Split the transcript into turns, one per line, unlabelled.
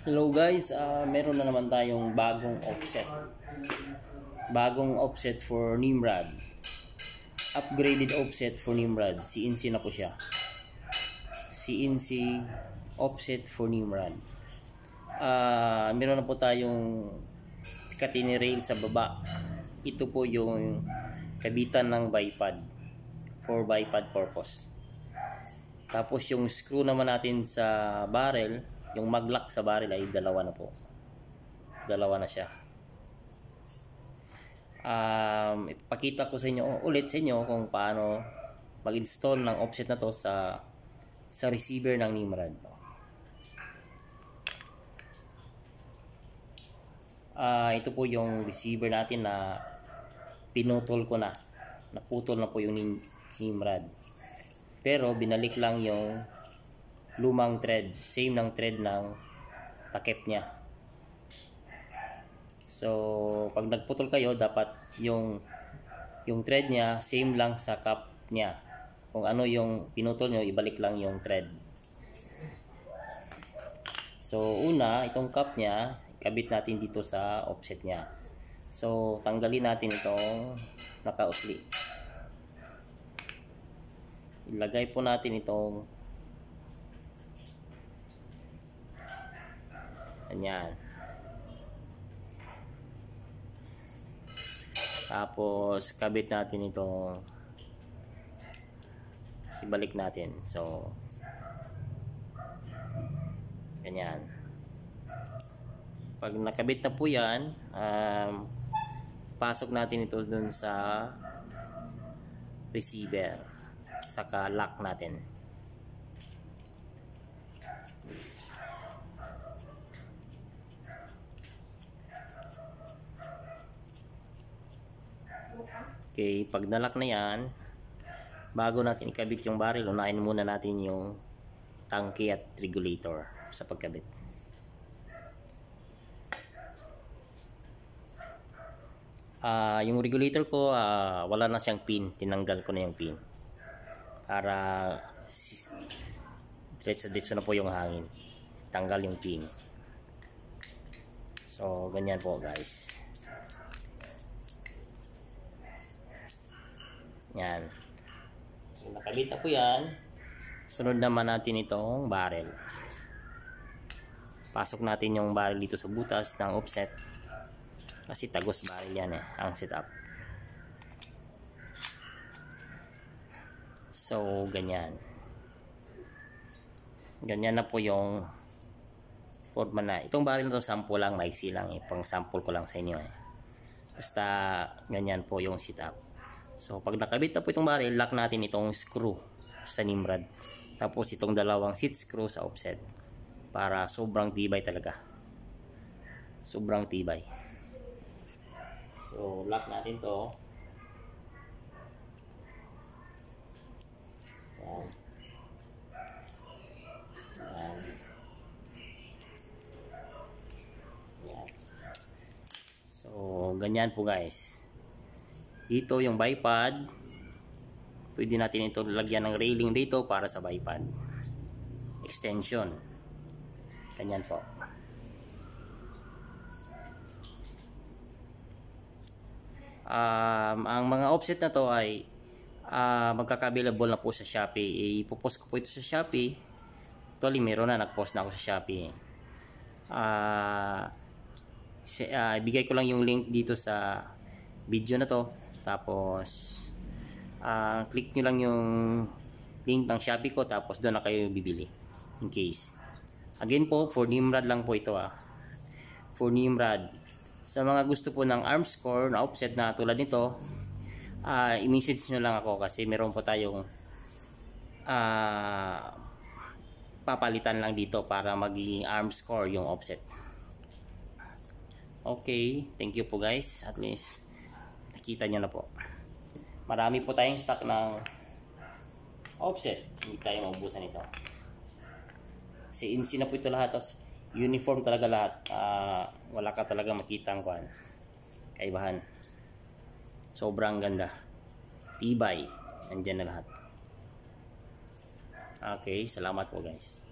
Hello guys, uh, meron na naman tayong bagong offset. Bagong offset for Nimrod. Upgraded offset for Nimrod. CNC na po siya. CNC offset for Nimrod. Uh, meron na po tayong Picatinny rail sa baba. Ito po yung kabitan ng bipod. For bipod purpose. Tapos yung screw naman natin sa barrel yung maglock sa barrel ay dalawa na po. Dalawa na siya. Um, ipakita ko sa inyo ulit sa inyo kung paano mag-install ng offset na to sa sa receiver ng Nimrod. Uh, ito po yung receiver natin na pinutol ko na. Naputol na po yung Nimrod. Pero binalik lang yung lumang thread same ng thread ng takip niya so pag nagputol kayo dapat yung yung thread niya same lang sa cup niya kung ano yung pinutol nyo ibalik lang yung thread so una itong cup niya kabit natin dito sa offset niya so tanggalin natin itong nakausli ilagay po natin itong Ganyan. Tapos, kabit natin ito. Ibalik natin. So, ganyan. Pag nakabit na po yan, um, pasok natin ito dun sa receiver. Saka lock natin. Okay, pag nalak na yan, bago natin ikabit yung barrel, unahin muna natin yung tanki at regulator sa pagkabit. Uh, yung regulator ko, uh, wala na siyang pin. Tinanggal ko na yung pin. Para diretso-diretso na po yung hangin. Tanggal yung pin. So, ganyan po guys. Yan. So, nakabita po yan. Sunod naman natin itong barrel. Pasok natin yung barrel dito sa butas ng offset. Kasi tagos barrel yan eh, ang setup. So, ganyan. Ganyan na po yung forma na. Itong barrel na to, sample lang, maiksi lang eh. Pang sample ko lang sa inyo eh. Basta, ganyan po yung setup. So pag nakabit na po itong barrel, lock natin itong screw sa nimrad. Tapos itong dalawang seat screw sa offset para sobrang tibay talaga. Sobrang tibay. So lock natin to. Ayan. Ayan. So ganyan po guys. Dito yung bipod. Pwede natin ito lagyan ng railing dito para sa bipod. Extension. kanyan po. Um, ang mga offset na to ay uh, ah, magkakabilable na po sa Shopee. Ipopost ko po ito sa Shopee. Actually, meron na. Nagpost na ako sa Shopee. Ah... Uh, uh, ibigay ko lang yung link dito sa video na to tapos, uh, click nyo lang yung link ng Shopee ko tapos doon na kayo bibili in case again po for nimrad lang po ito ah for nimrad sa mga gusto po ng arm score na offset na tulad nito uh, i-message nyo lang ako kasi meron po tayong uh, papalitan lang dito para magiging arm score yung offset okay thank you po guys at least Kita nyo na po. Marami po tayong stock ng offset. Hindi tayo maubusan ito. Si insi na po ito lahat. Tapos uniform talaga lahat. Uh, wala ka talaga makita ang kuhan. Kaibahan. Sobrang ganda. Tibay. Nandyan na lahat. Okay, salamat po guys.